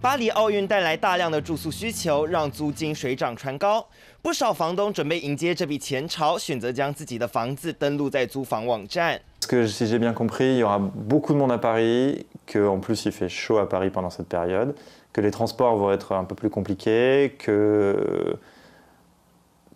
巴黎奥运带来大量的住宿需求，让租金水涨船高。不少房东准备迎接这笔钱潮，选择将自己的房子登录在租房网站。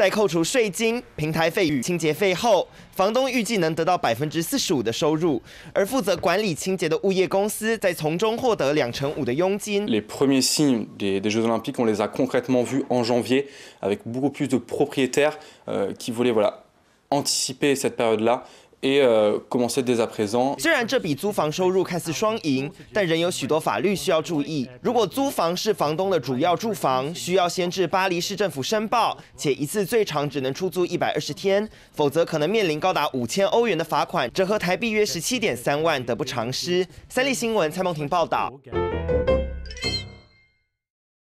在扣除税金、平台费与清洁费后，房东预计能得到百分之四十五的收入，而负责管理清洁的物业公司则从中获得两成五的佣金。虽然这笔租房收入看似双赢，但仍有许多法律需要注意。如果租房是房东的主要住房，需要先至巴黎市政府申报，且一次最长只能出租一百二十天，否则可能面临高达五千欧元的罚款，折合台币约十七点三万，得不偿失。三立新闻蔡梦婷报道。